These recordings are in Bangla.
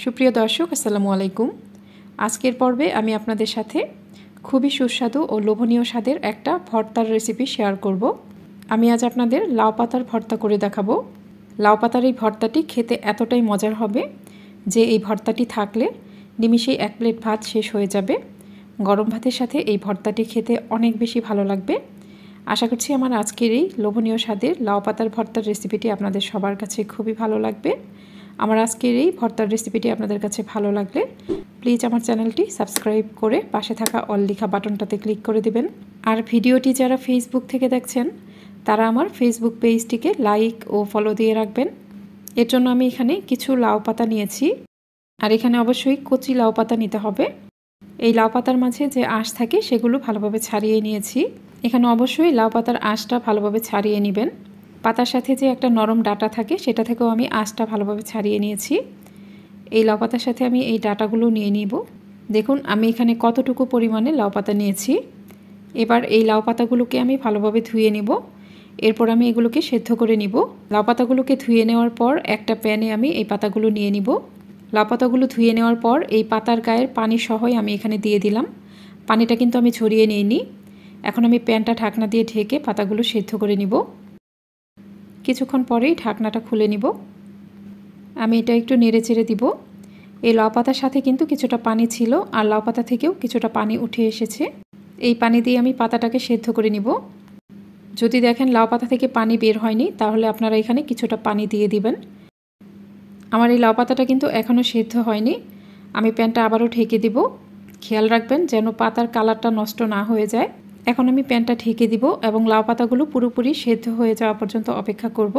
সুপ্রিয় দর্শক আসসালামু আলাইকুম আজকের পর্বে আমি আপনাদের সাথে খুবই সুস্বাদু ও লোভনীয় স্বাদের একটা ভর্তার রেসিপি শেয়ার করব আমি আজ আপনাদের লাউ পাতার ভর্তা করে দেখাবো লাউ পাতার এই ভর্তাটি খেতে এতটাই মজার হবে যে এই ভর্তাটি থাকলে নিমিষেই এক প্লেট ভাত শেষ হয়ে যাবে গরম ভাতের সাথে এই ভর্তাটি খেতে অনেক বেশি ভালো লাগবে আশা করছি আমার আজকের এই লোভনীয় স্বাদের লাউ পাতার ভর্তার রেসিপিটি আপনাদের সবার কাছে খুবই ভালো লাগবে আমার আজকের এই ভর্তার রেসিপিটি আপনাদের কাছে ভালো লাগলে প্লিজ আমার চ্যানেলটি সাবস্ক্রাইব করে পাশে থাকা অল লিখা বাটনটাতে ক্লিক করে দিবেন আর ভিডিওটি যারা ফেসবুক থেকে দেখছেন তারা আমার ফেসবুক পেজটিকে লাইক ও ফলো দিয়ে রাখবেন এর জন্য আমি এখানে কিছু লাউ পাতা নিয়েছি আর এখানে অবশ্যই কচি লাউ পাতা নিতে হবে এই লাউ পাতার মাঝে যে আঁশ থাকে সেগুলো ভালোভাবে ছাড়িয়ে নিয়েছি এখানে অবশ্যই লাউ পাতার আঁশটা ভালোভাবে ছাড়িয়ে নেবেন পাতার সাথে যে একটা নরম ডাটা থাকে সেটা থেকেও আমি আঁচটা ভালোভাবে ছাড়িয়ে নিয়েছি এই লাউ পাতার সাথে আমি এই ডাটাগুলো নিয়ে নিব দেখুন আমি এখানে কতটুকু পরিমাণে লাউ পাতা নিয়েছি এবার এই লাউ পাতাগুলোকে আমি ভালোভাবে ধুয়ে নেব এরপর আমি এগুলোকে সেদ্ধ করে নিব লাউ পাতাগুলোকে ধুয়ে নেওয়ার পর একটা প্যানে আমি এই পাতাগুলো নিয়ে নিব লাউ পাতাগুলো ধুয়ে নেওয়ার পর এই পাতার গায়ের পানি সহই আমি এখানে দিয়ে দিলাম পানিটা কিন্তু আমি ছড়িয়ে নিইনি এখন আমি প্যানটা ঢাকনা দিয়ে ঢেকে পাতাগুলো সেদ্ধ করে নিব কিছুক্ষণ পরেই ঢাকনাটা খুলে নিব আমি এটা একটু নেড়ে চেড়ে দিব এই লাউ পাতার সাথে কিন্তু কিছুটা পানি ছিল আর লাউ পাতা থেকেও কিছুটা পানি উঠে এসেছে এই পানি দিয়ে আমি পাতাটাকে সেদ্ধ করে নিব যদি দেখেন লাউ পাতা থেকে পানি বের হয়নি তাহলে আপনারা এখানে কিছুটা পানি দিয়ে দিবেন আমার এই লাউ পাতাটা কিন্তু এখনও সেদ্ধ হয়নি আমি প্যানটা আবারও ঢেকে দিব খেয়াল রাখবেন যেন পাতার কালারটা নষ্ট না হয়ে যায় এখন আমি প্যানটা ঢেকে দিব এবং লাউ পাতাগুলো পুরোপুরি সেদ্ধ হয়ে যাওয়া পর্যন্ত অপেক্ষা করব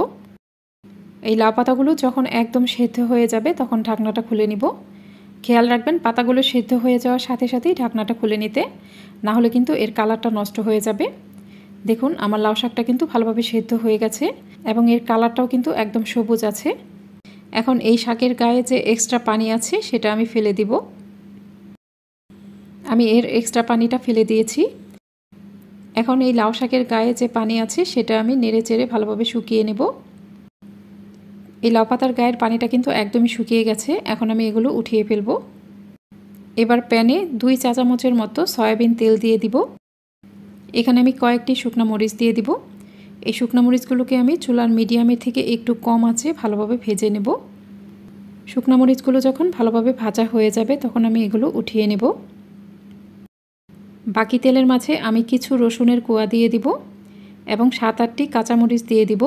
এই লাউ পাতাগুলো যখন একদম সেদ্ধ হয়ে যাবে তখন ঢাকনাটা খুলে নিব খেয়াল রাখবেন পাতাগুলো সেদ্ধ হয়ে যাওয়ার সাথে সাথেই ঢাকনাটা খুলে নিতে না হলে কিন্তু এর কালারটা নষ্ট হয়ে যাবে দেখুন আমার লাউ শাকটা কিন্তু ভালোভাবে সেদ্ধ হয়ে গেছে এবং এর কালারটাও কিন্তু একদম সবুজ আছে এখন এই শাকের গায়ে যে এক্সট্রা পানি আছে সেটা আমি ফেলে দিব আমি এর এক্সট্রা পানিটা ফেলে দিয়েছি এখন এই লাউ শাকের গায়ে যে পানি আছে সেটা আমি নেড়ে চেড়ে ভালোভাবে শুকিয়ে নেব এই লাউ পাতার গায়ের পানিটা কিন্তু একদমই শুকিয়ে গেছে এখন আমি এগুলো উঠিয়ে ফেলব এবার প্যানে দুই চা চামচের মতো সয়াবিন তেল দিয়ে দিব এখানে আমি কয়েকটি শুকনো মরিচ দিয়ে দিব এই শুকনো মরিচগুলোকে আমি চুলার মিডিয়ামের থেকে একটু কম আছে ভালোভাবে ভেজে নেব শুকনো মরিচগুলো যখন ভালোভাবে ভাজা হয়ে যাবে তখন আমি এগুলো উঠিয়ে নেব বাকি তেলের মাঝে আমি কিছু রসুনের কোয়া দিয়ে দিব এবং সাত আটটি কাঁচামরিচ দিয়ে দিব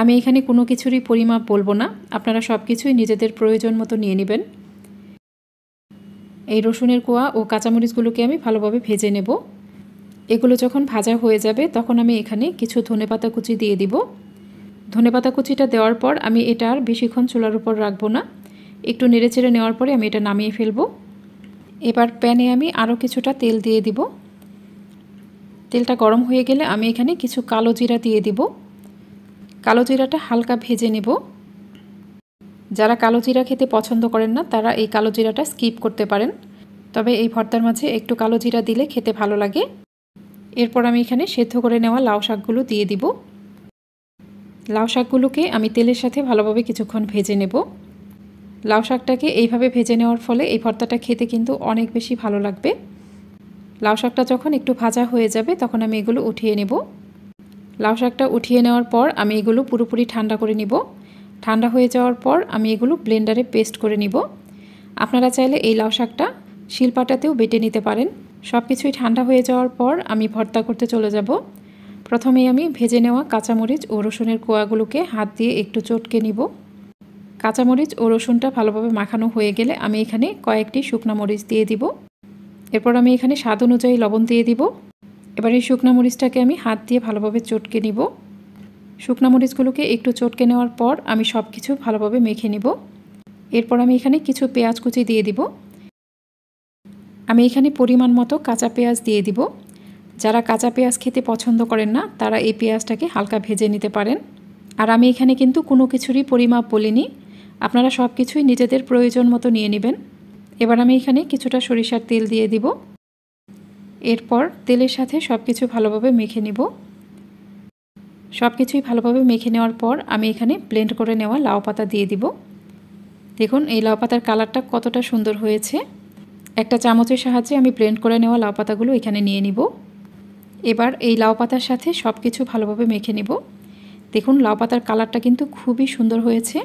আমি এখানে কোনো কিছুরই পরিমাপ বলবো না আপনারা সব কিছুই নিজেদের প্রয়োজন মতো নিয়ে নেবেন এই রসুনের কোয়া ও কাঁচামরিচগুলোকে আমি ভালোভাবে ভেজে নেব এগুলো যখন ভাজা হয়ে যাবে তখন আমি এখানে কিছু ধনেপাতা কুচি দিয়ে দিব ধনেপাতা কুচিটা দেওয়ার পর আমি এটা আর বেশিক্ষণ চুলার উপর রাখবো না একটু নেড়ে চেড়ে নেওয়ার পরে আমি এটা নামিয়ে ফেলবো এবার প্যানে আমি আরও কিছুটা তেল দিয়ে দিব তেলটা গরম হয়ে গেলে আমি এখানে কিছু কালো জিরা দিয়ে দিব কালো জিরাটা হালকা ভেজে নেব যারা কালো জিরা খেতে পছন্দ করেন না তারা এই কালো জিরাটা স্কিপ করতে পারেন তবে এই ভর্তার মাঝে একটু কালো জিরা দিলে খেতে ভালো লাগে এরপর আমি এখানে সেদ্ধ করে নেওয়া লাউ শাকগুলো দিয়ে দিব লাউ শাকগুলোকে আমি তেলের সাথে ভালোভাবে কিছুক্ষণ ভেজে নেব লাউ শাকটাকে এইভাবে ভেজে নেওয়ার ফলে এই ভর্তাটা খেতে কিন্তু অনেক বেশি ভালো লাগবে লাউ শাকটা যখন একটু ভাজা হয়ে যাবে তখন আমি এগুলো উঠিয়ে নেব লাউ শাকটা উঠিয়ে নেওয়ার পর আমি এগুলো পুরোপুরি ঠান্ডা করে নিব ঠান্ডা হয়ে যাওয়ার পর আমি এগুলো ব্লেন্ডারে পেস্ট করে নিব আপনারা চাইলে এই লাউ শাকটা শিলপাটাতেও বেটে নিতে পারেন সব কিছুই ঠান্ডা হয়ে যাওয়ার পর আমি ভর্তা করতে চলে যাব প্রথমেই আমি ভেজে নেওয়া কাঁচামরিচ ও রসুনের কোয়াগুলোকে হাত দিয়ে একটু চটকে নিব কাঁচামরিচ ও রসুনটা ভালোভাবে মাখানো হয়ে গেলে আমি এখানে কয়েকটি শুকনা মরিচ দিয়ে দিব এরপর আমি এখানে স্বাদ অনুযায়ী লবণ দিয়ে দিব এবার এই শুকনা মরিচটাকে আমি হাত দিয়ে ভালোভাবে চটকে নিব শুকনা মরিচগুলোকে একটু চটকে নেওয়ার পর আমি সব কিছু ভালোভাবে মেখে নিব এরপর আমি এখানে কিছু পেঁয়াজ কুচি দিয়ে দিব আমি এখানে পরিমাণ মতো কাঁচা পেঁয়াজ দিয়ে দিব যারা কাঁচা পেঁয়াজ খেতে পছন্দ করেন না তারা এই পেঁয়াজটাকে হালকা ভেজে নিতে পারেন আর আমি এখানে কিন্তু কোনো কিছুরই পরিমাপ বলিনি আপনারা সব কিছুই নিজেদের প্রয়োজন মতো নিয়ে নেবেন এবার আমি এখানে কিছুটা সরিষার তেল দিয়ে দিব এরপর তেলের সাথে সব কিছু ভালোভাবে মেখে নিব সব কিছুই ভালোভাবে মেখে নেওয়ার পর আমি এখানে ব্লেন্ড করে নেওয়া লাউ পাতা দিয়ে দিব দেখুন এই লাউ পাতার কালারটা কতটা সুন্দর হয়েছে একটা চামচের সাহায্যে আমি ব্লেন্ড করে নেওয়া লাউ পাতাগুলো এখানে নিয়ে নিব এবার এই লাউ পাতার সাথে সব কিছু ভালোভাবে মেখে নিব দেখুন লাউ পাতার কালারটা কিন্তু খুবই সুন্দর হয়েছে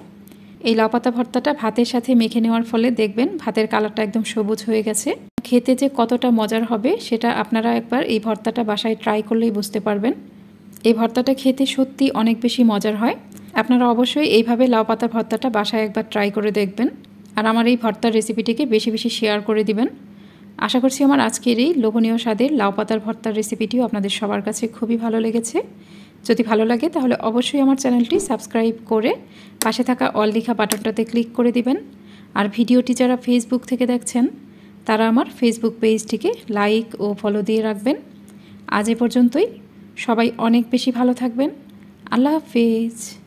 এই লাপাতা ভর্তাটা ভাতের সাথে মেখে নেওয়ার ফলে দেখবেন ভাতের কালারটা একদম সবুজ হয়ে গেছে খেতে যে কতটা মজার হবে সেটা আপনারা একবার এই ভর্তাটা বাসায় ট্রাই করলেই বুঝতে পারবেন এই ভর্তাটা খেতে সত্যি অনেক বেশি মজার হয় আপনারা অবশ্যই এইভাবে লাউ ভর্তাটা বাসায় একবার ট্রাই করে দেখবেন আর আমার এই ভর্তার রেসিপিটিকে বেশি বেশি শেয়ার করে দিবেন আশা করছি আমার আজকের এই লোভনীয় স্বাদের লাউ পাতার ভর্তার রেসিপিটিও আপনাদের সবার কাছে খুবই ভালো লেগেছে যদি ভালো লাগে তাহলে অবশ্যই আমার চ্যানেলটি সাবস্ক্রাইব করে পাশে থাকা অল লিখা বাটনটাতে ক্লিক করে দিবেন আর ভিডিওটি যারা ফেসবুক থেকে দেখছেন তারা আমার ফেসবুক পেজটিকে লাইক ও ফলো দিয়ে রাখবেন আজ এ পর্যন্তই সবাই অনেক বেশি ভালো থাকবেন আল্লাহ হাফেজ